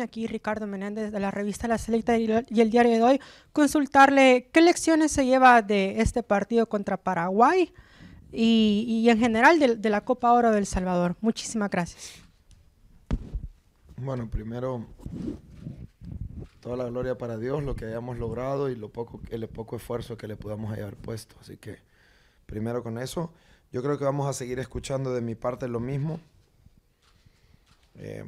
aquí Ricardo Menéndez de la revista La Selecta y el diario de hoy, consultarle qué lecciones se lleva de este partido contra Paraguay y, en general de, la Copa Oro del Salvador. Muchísimas gracias. Bueno, primero, toda la gloria para Dios, lo que hayamos logrado y lo poco, el poco esfuerzo que le podamos haber puesto. Así que, primero con eso, yo creo que vamos a seguir escuchando de mi parte lo mismo. Eh,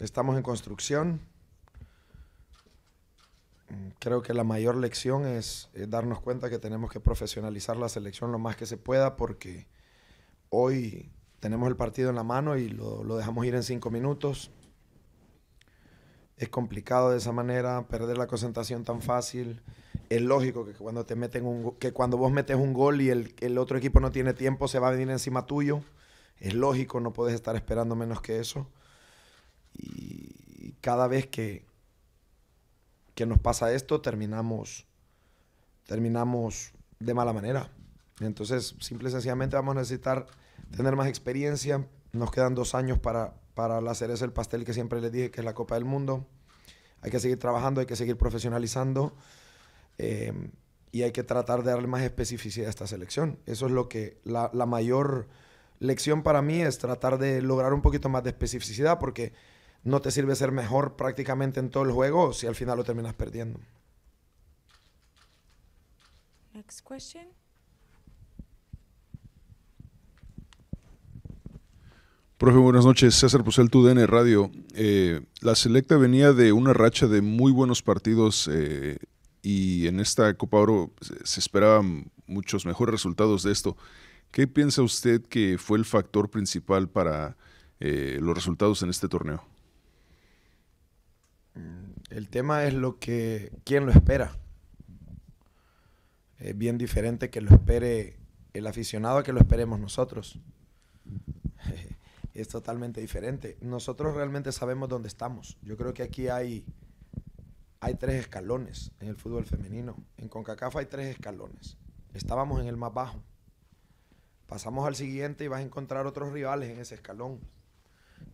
Estamos en construcción. Creo que la mayor lección es, darnos cuenta que tenemos que profesionalizar la selección lo más que se pueda porque hoy tenemos el partido en la mano y lo, dejamos ir en cinco minutos. Es complicado de esa manera, perder la concentración tan fácil. Es lógico que cuando, te meten un, que cuando vos metes un gol y el, el otro equipo no tiene tiempo, se va a venir encima tuyo. Es lógico, no puedes estar esperando menos que eso y cada vez que, que nos pasa esto, terminamos, terminamos de mala manera. Entonces, simple y sencillamente vamos a necesitar tener más experiencia. Nos quedan dos años para, para la cereza el pastel que siempre les dije, que es la Copa del Mundo. Hay que seguir trabajando, hay que seguir profesionalizando eh, y hay que tratar de darle más especificidad a esta selección. Eso es lo que la, la mayor lección para mí es tratar de lograr un poquito más de especificidad porque no te sirve ser mejor prácticamente en todo el juego si al final lo terminas perdiendo. Profe, buenas noches. César Pusel, DN Radio. Eh, la selecta venía de una racha de muy buenos partidos eh, y en esta Copa Oro se esperaban muchos mejores resultados de esto. ¿Qué piensa usted que fue el factor principal para eh, los resultados en este torneo? Mm, el tema es lo que, quién lo espera. Es bien diferente que lo espere el aficionado que lo esperemos nosotros. Es totalmente diferente. Nosotros realmente sabemos dónde estamos. Yo creo que aquí hay, hay tres escalones en el fútbol femenino. En CONCACAF hay tres escalones. Estábamos en el más bajo. Pasamos al siguiente y vas a encontrar otros rivales en ese escalón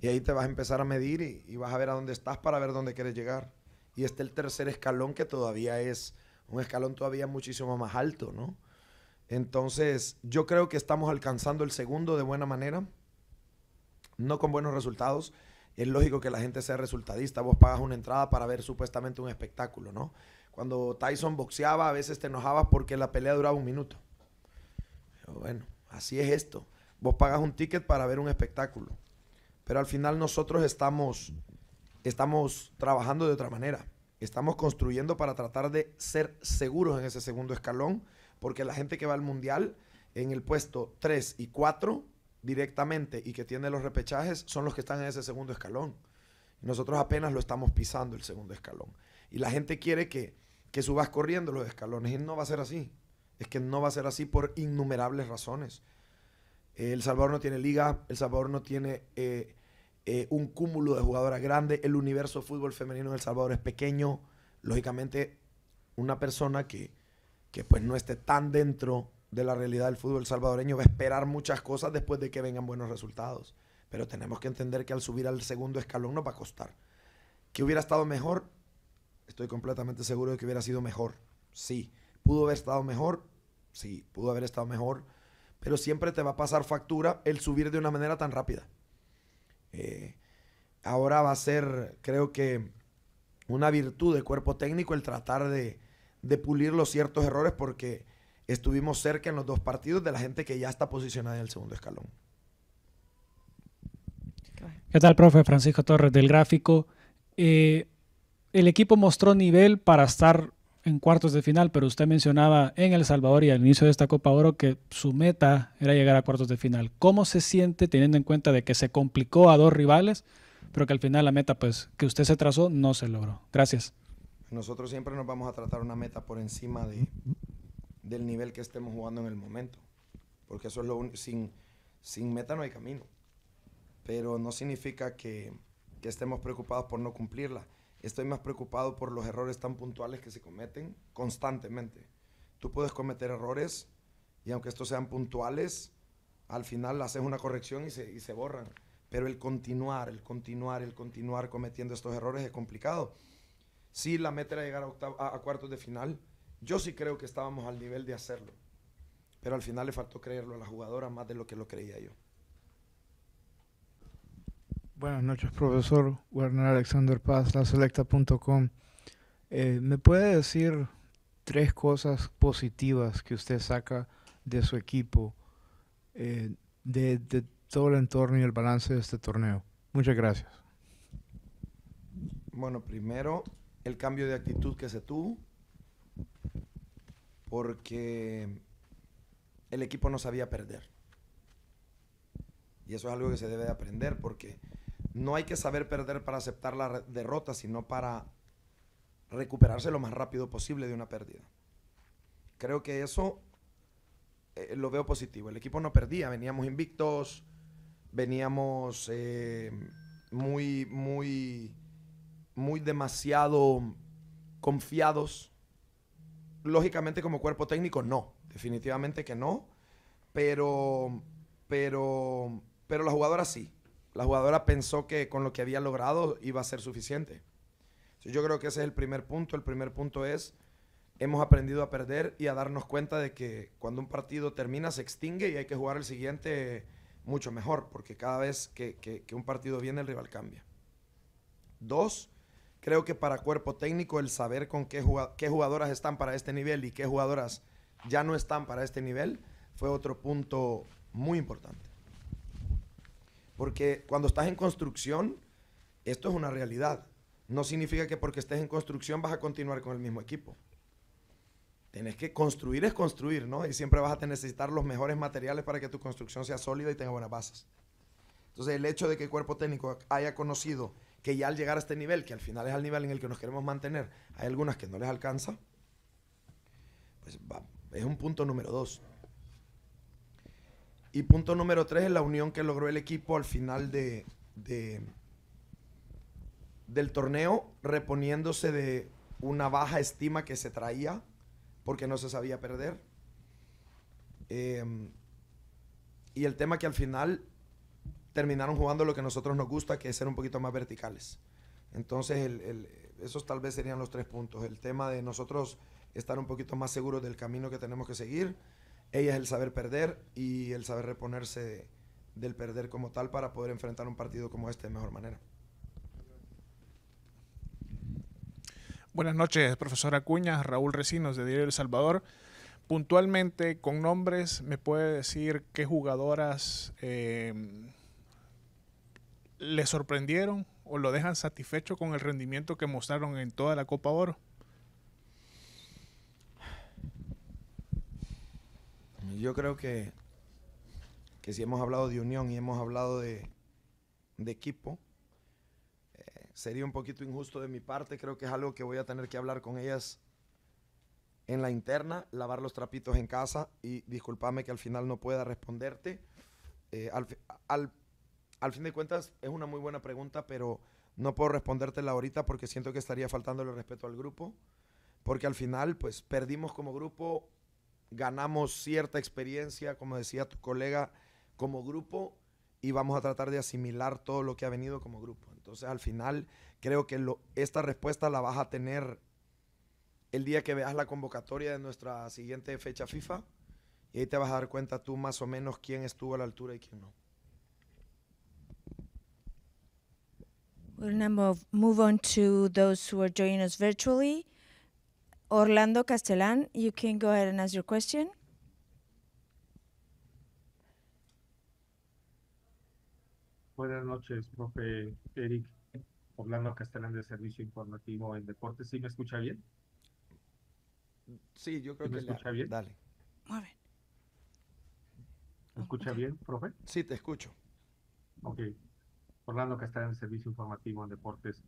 y ahí te vas a empezar a medir y, vas a ver a dónde estás para ver dónde quieres llegar. Y este el tercer escalón que todavía es un escalón todavía muchísimo más alto, ¿no? Entonces, yo creo que estamos alcanzando el segundo de buena manera, no con buenos resultados. Es lógico que la gente sea resultadista. Vos pagas una entrada para ver supuestamente un espectáculo, ¿no? Cuando Tyson boxeaba, a veces te enojabas porque la pelea duraba un minuto. bueno, así es esto. Vos pagas un ticket para ver un espectáculo. Pero al final nosotros estamos, estamos trabajando de otra manera. Estamos construyendo para tratar de ser seguros en ese segundo escalón, porque la gente que va al Mundial en el puesto 3 y 4 directamente y que tiene los repechajes son los que están en ese segundo escalón. Nosotros apenas lo estamos pisando el segundo escalón. Y la gente quiere que, subas corriendo los escalones y no va a ser así. Es que no va a ser así por innumerables razones. El Salvador no tiene liga, El Salvador no tiene eh, eh, un cúmulo de jugadoras grande, El universo de fútbol femenino del El Salvador es pequeño. Lógicamente, una persona que, pues no esté tan dentro de la realidad del fútbol salvadoreño va a esperar muchas cosas después de que vengan buenos resultados. Pero tenemos que entender que al subir al segundo escalón no va a costar. ¿Que hubiera estado mejor? Estoy completamente seguro de que hubiera sido mejor. Sí. ¿Pudo haber estado mejor? Sí. ¿Pudo haber estado mejor? Pero siempre te va a pasar factura el subir de una manera tan rápida. Eh, ahora va a ser, creo que, una virtud de cuerpo técnico el tratar de, pulir los ciertos errores porque estuvimos cerca en los dos partidos de la gente que ya está posicionada en el segundo escalón. ¿Qué tal, profe? Francisco Torres del Gráfico. Eh, el equipo mostró nivel para estar en cuartos de final, pero usted mencionaba en El Salvador y al inicio de esta Copa Oro que su meta era llegar a cuartos de final. ¿Cómo se siente teniendo en cuenta de que se complicó a dos rivales, pero que al final la meta pues que usted se trazó no se logró? Gracias. Nosotros siempre nos vamos a tratar una meta por encima de, del nivel que estemos jugando en el momento, porque eso es lo sin, meta no hay camino, pero no significa que estemos preocupados por no cumplirla Estoy más preocupado por los errores tan puntuales que se cometen constantemente. Tú puedes cometer errores y aunque estos sean puntuales, al final haces una corrección y se, borran. Pero el continuar, el continuar, el continuar cometiendo estos errores es complicado. Si la meta era llegar a, a cuartos de final. Yo sí creo que estábamos al nivel de hacerlo. Pero al final le faltó creerlo a la jugadora más de lo que lo creía yo. Buenas noches, profesor Werner Alexander Paz, laselecta.com. Eh, ¿Me puede decir tres cosas positivas que usted saca de su equipo, eh, de, de todo el entorno y el balance de este torneo? Muchas gracias. Bueno, primero, el cambio de actitud que se tuvo, porque el equipo no sabía perder. Y eso es algo que se debe de aprender porque no hay que saber perder para aceptar la derrota, sino para recuperarse lo más rápido posible de una pérdida. Creo que eso eh, lo veo positivo. El equipo no perdía, veníamos invictos, veníamos eh, muy, muy, muy demasiado confiados. Lógicamente como cuerpo técnico, no, definitivamente que no, pero, pero, pero la jugadora sí la jugadora pensó que con lo que había logrado iba a ser suficiente. Yo creo que ese es el primer punto. El primer punto es, hemos aprendido a perder y a darnos cuenta de que cuando un partido termina se extingue y hay que jugar el siguiente mucho mejor, porque cada vez que, un partido viene el rival cambia. Dos, creo que para cuerpo técnico el saber con qué, qué jugadoras están para este nivel y qué jugadoras ya no están para este nivel fue otro punto muy importante. Porque cuando estás en construcción, esto es una realidad. No significa que porque estés en construcción vas a continuar con el mismo equipo. Tienes que construir es construir, ¿no? Y siempre vas a necesitar los mejores materiales para que tu construcción sea sólida y tenga buenas bases. Entonces, el hecho de que el cuerpo técnico haya conocido que ya al llegar a este nivel, que al final es al nivel en el que nos queremos mantener, hay algunas que no les alcanza, pues es un punto número dos. Y punto número tres es la unión que logró el equipo al final del torneo, reponiéndose de una baja estima que se traía porque no se sabía perder. Eh, y el tema que al final terminaron jugando lo que a nosotros nos gusta, que es ser un poquito más verticales. Entonces, esos tal vez serían los tres puntos. El tema de nosotros estar un poquito más seguros del camino que tenemos que seguir ella es el saber perder y el saber reponerse del perder como tal para poder enfrentar un partido como este de mejor manera. Buenas noches, profesora Acuña, Raúl Recinos de Diario El Salvador. Puntualmente, con nombres, ¿me puede decir qué jugadoras em, le sorprendieron o lo dejan satisfecho con el rendimiento que mostraron en toda la Copa Oro? Yo creo que, que si hemos hablado de unión y hemos hablado de, de equipo, eh, sería un poquito injusto de mi parte. Creo que es algo que voy a tener que hablar con ellas en la interna, lavar los trapitos en casa y discúlpame que al final no pueda responderte. Eh, al, al, al fin de cuentas, es una muy buena pregunta, pero no puedo respondértela ahorita porque siento que estaría faltando el respeto al grupo. Porque al final, pues perdimos como grupo ganamos cierta experiencia, como decía tu colega, como grupo y vamos a tratar de asimilar todo lo que ha venido como grupo. Entonces al final creo que esta respuesta la vas a tener el día que veas la convocatoria de nuestra siguiente fecha FIFA y ahí te vas a dar cuenta tú más o menos quién estuvo a la altura y quién no. move on to those who are joining us virtually. Orlando Castellán, you can go ahead and ask your question. Buenas noches, profe Eric. Orlando Castellán de Servicio Informativo en Deportes. ¿Sí me escucha bien? Sí, yo creo que me escucha bien. Dale. Muy ¿Me escucha bien, profe? Sí, te escucho. Ok. Orlando Castellán de Servicio Informativo en Deportes.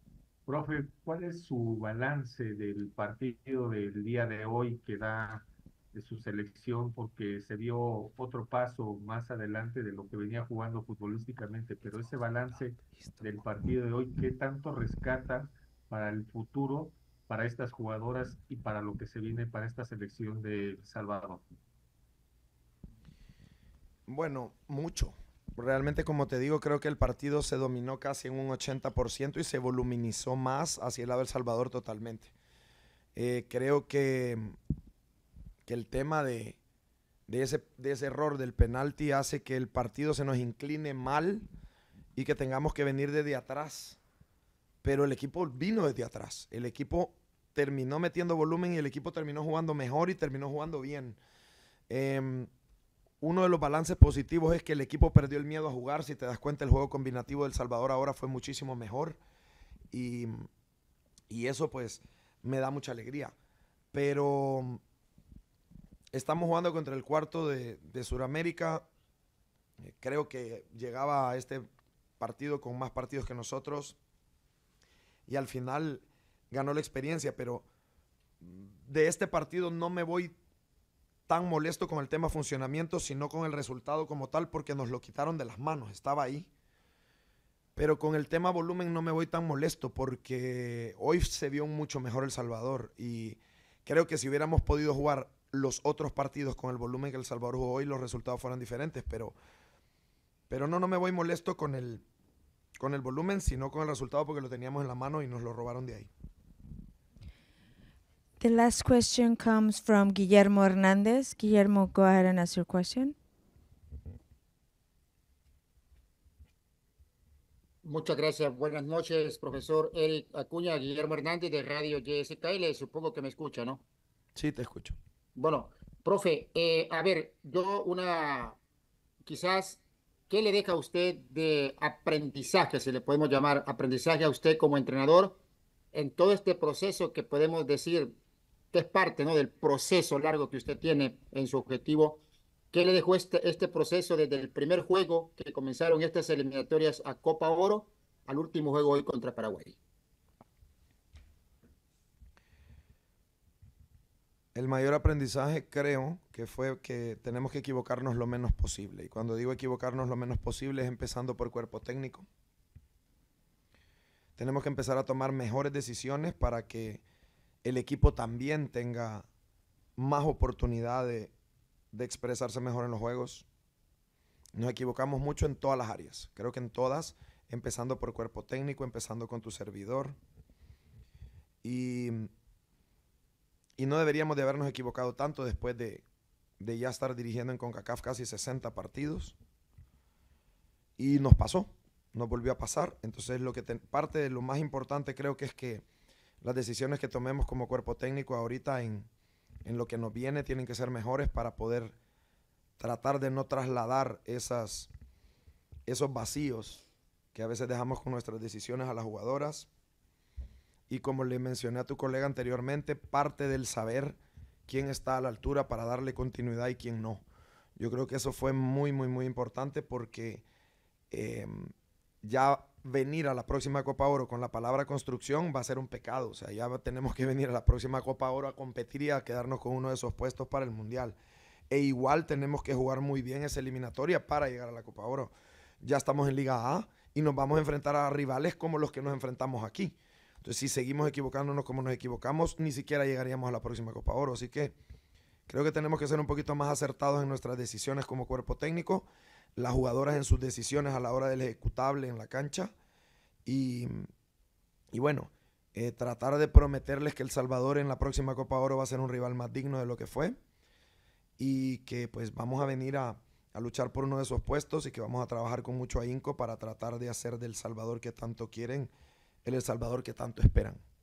Profe, ¿cuál es su balance del partido del día de hoy que da de su selección? Porque se vio otro paso más adelante de lo que venía jugando futbolísticamente, pero ese balance del partido de hoy, ¿qué tanto rescata para el futuro, para estas jugadoras y para lo que se viene para esta selección de Salvador? Bueno, mucho, realmente como te digo, creo que el partido se dominó casi en un 80% y se voluminizó más hacia el lado del Salvador totalmente. Eh, creo que, que el tema de, ese, de ese error del penalti hace que el partido se nos incline mal y que tengamos que venir desde atrás. Pero el equipo vino desde atrás. El equipo terminó metiendo volumen y el equipo terminó jugando mejor y terminó jugando bien. Em, uno de los balances positivos es que el equipo perdió el miedo a jugar. Si te das cuenta, el juego combinativo del Salvador ahora fue muchísimo mejor. Y, eso pues me da mucha alegría. Pero estamos jugando contra el cuarto de, de Sudamérica. Eh, creo que llegaba a este partido con más partidos que nosotros. Y al final ganó la experiencia, pero de este partido no me voy tan molesto con el tema funcionamiento, sino con el resultado como tal, porque nos lo quitaron de las manos, estaba ahí. Pero con el tema volumen no me voy tan molesto, porque hoy se vio mucho mejor El Salvador y creo que si hubiéramos podido jugar los otros partidos con el volumen que El Salvador jugó hoy, los resultados fueran diferentes, pero, pero no, no me voy molesto con el, con el volumen, sino con el resultado porque lo teníamos en la mano y nos lo robaron de ahí. The last question comes from Guillermo Hernández. Guillermo, go ahead and ask your question. Muchas gracias. Buenas noches, profesor Eric Acuña, Guillermo Hernández de Radio JSKL. Supongo que me escucha, ¿no? Sí, te escucho. Bueno, profe, eh, a ver, yo una, quizás, ¿qué le deja a usted de aprendizaje, si le podemos llamar aprendizaje a usted como entrenador en todo este proceso que podemos decir que es parte ¿no? del proceso largo que usted tiene en su objetivo. ¿Qué le dejó este, este proceso desde el primer juego que comenzaron estas eliminatorias a Copa Oro al último juego hoy contra Paraguay? El mayor aprendizaje creo que fue que tenemos que equivocarnos lo menos posible. Y cuando digo equivocarnos lo menos posible es empezando por cuerpo técnico. Tenemos que empezar a tomar mejores decisiones para que el equipo también tenga más oportunidad de, expresarse mejor en los juegos. Nos equivocamos mucho en todas las áreas. Creo que en todas, empezando por cuerpo técnico, empezando con tu servidor. Y, no deberíamos de habernos equivocado tanto después de, ya estar dirigiendo en CONCACAF casi 60 partidos. Y nos pasó, nos volvió a pasar. Entonces, lo que parte de lo más importante creo que es que las decisiones que tomemos como cuerpo técnico ahorita en, lo que nos viene tienen que ser mejores para poder tratar de no trasladar esas, esos vacíos que a veces dejamos con nuestras decisiones a las jugadoras. Y como le mencioné a tu colega anteriormente, parte del saber quién está a la altura para darle continuidad y quién no. Yo creo que eso fue muy, muy, muy importante porque eh, ya venir a la próxima Copa Oro con la palabra construcción va a ser un pecado. O sea, ya tenemos que venir a la próxima Copa Oro a competir y a quedarnos con uno de esos puestos para el Mundial. E igual tenemos que jugar muy bien esa eliminatoria para llegar a la Copa Oro. Ya estamos en Liga A y nos vamos a enfrentar a rivales como los que nos enfrentamos aquí. Entonces, si seguimos equivocándonos como nos equivocamos, ni siquiera llegaríamos a la próxima Copa Oro. Así que creo que tenemos que ser un poquito más acertados en nuestras decisiones como cuerpo técnico las jugadoras en sus decisiones a la hora del ejecutable en la cancha. Y, y bueno, eh, tratar de prometerles que El Salvador en la próxima Copa Oro va a ser un rival más digno de lo que fue. Y que pues vamos a venir a, a luchar por uno de esos puestos y que vamos a trabajar con mucho ahínco para tratar de hacer del Salvador que tanto quieren el El Salvador que tanto esperan.